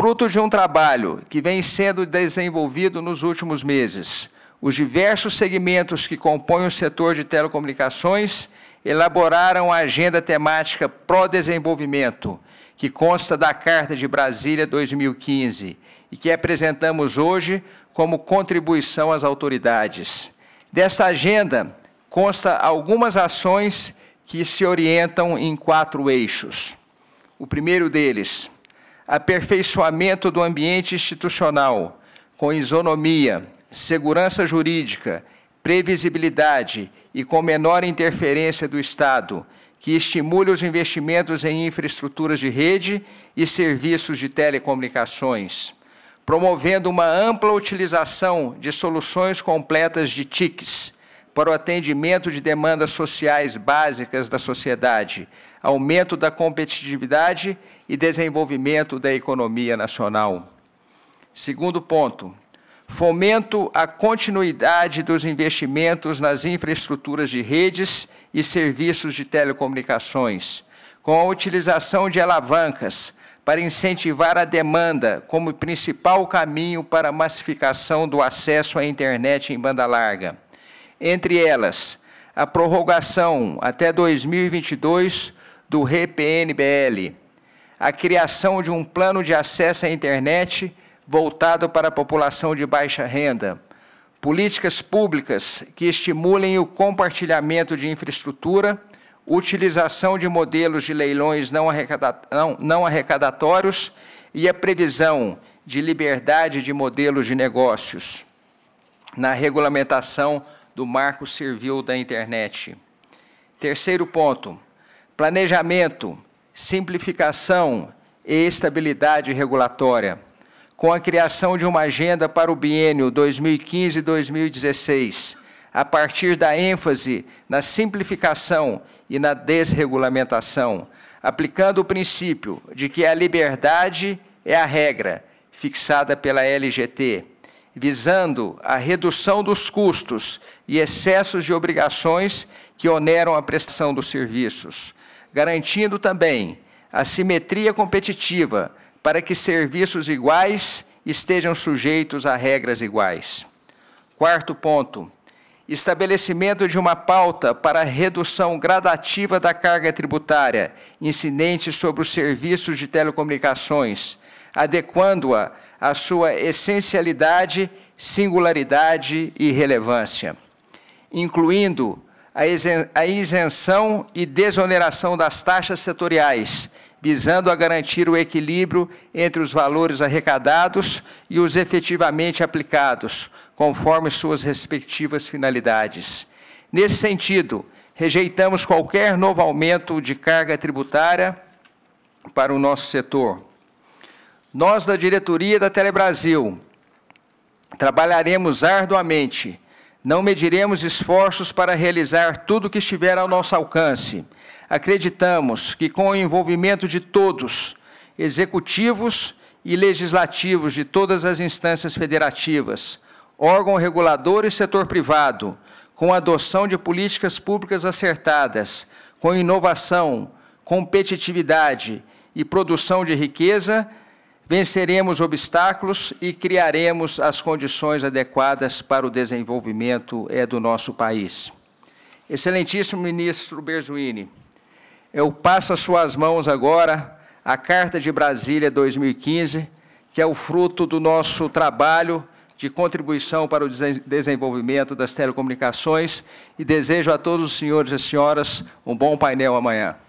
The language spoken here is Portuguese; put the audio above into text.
fruto de um trabalho que vem sendo desenvolvido nos últimos meses. Os diversos segmentos que compõem o setor de telecomunicações elaboraram a agenda temática Pró-Desenvolvimento, que consta da Carta de Brasília 2015 e que apresentamos hoje como contribuição às autoridades. Desta agenda consta algumas ações que se orientam em quatro eixos. O primeiro deles, aperfeiçoamento do ambiente institucional, com isonomia, segurança jurídica, previsibilidade e com menor interferência do Estado, que estimule os investimentos em infraestruturas de rede e serviços de telecomunicações, promovendo uma ampla utilização de soluções completas de TICs, para o atendimento de demandas sociais básicas da sociedade, aumento da competitividade e desenvolvimento da economia nacional. Segundo ponto, fomento à continuidade dos investimentos nas infraestruturas de redes e serviços de telecomunicações, com a utilização de alavancas para incentivar a demanda como principal caminho para a massificação do acesso à internet em banda larga entre elas a prorrogação até 2022 do RPNBL a criação de um plano de acesso à internet voltado para a população de baixa renda, políticas públicas que estimulem o compartilhamento de infraestrutura, utilização de modelos de leilões não, arrecada, não, não arrecadatórios e a previsão de liberdade de modelos de negócios na regulamentação do marco civil da internet. Terceiro ponto: planejamento, simplificação e estabilidade regulatória. Com a criação de uma agenda para o biênio 2015-2016, a partir da ênfase na simplificação e na desregulamentação, aplicando o princípio de que a liberdade é a regra fixada pela LGT visando a redução dos custos e excessos de obrigações que oneram a prestação dos serviços, garantindo também a simetria competitiva para que serviços iguais estejam sujeitos a regras iguais. Quarto ponto: estabelecimento de uma pauta para a redução gradativa da carga tributária incidente sobre os serviços de telecomunicações adequando-a à sua essencialidade, singularidade e relevância, incluindo a isenção e desoneração das taxas setoriais, visando a garantir o equilíbrio entre os valores arrecadados e os efetivamente aplicados, conforme suas respectivas finalidades. Nesse sentido, rejeitamos qualquer novo aumento de carga tributária para o nosso setor nós da diretoria da Telebrasil trabalharemos arduamente, não mediremos esforços para realizar tudo o que estiver ao nosso alcance. Acreditamos que com o envolvimento de todos, executivos e legislativos de todas as instâncias federativas, órgão regulador e setor privado, com a adoção de políticas públicas acertadas, com inovação, competitividade e produção de riqueza, Venceremos obstáculos e criaremos as condições adequadas para o desenvolvimento é, do nosso país. Excelentíssimo ministro Berzuini, eu passo às suas mãos agora a Carta de Brasília 2015, que é o fruto do nosso trabalho de contribuição para o desenvolvimento das telecomunicações e desejo a todos os senhores e senhoras um bom painel amanhã.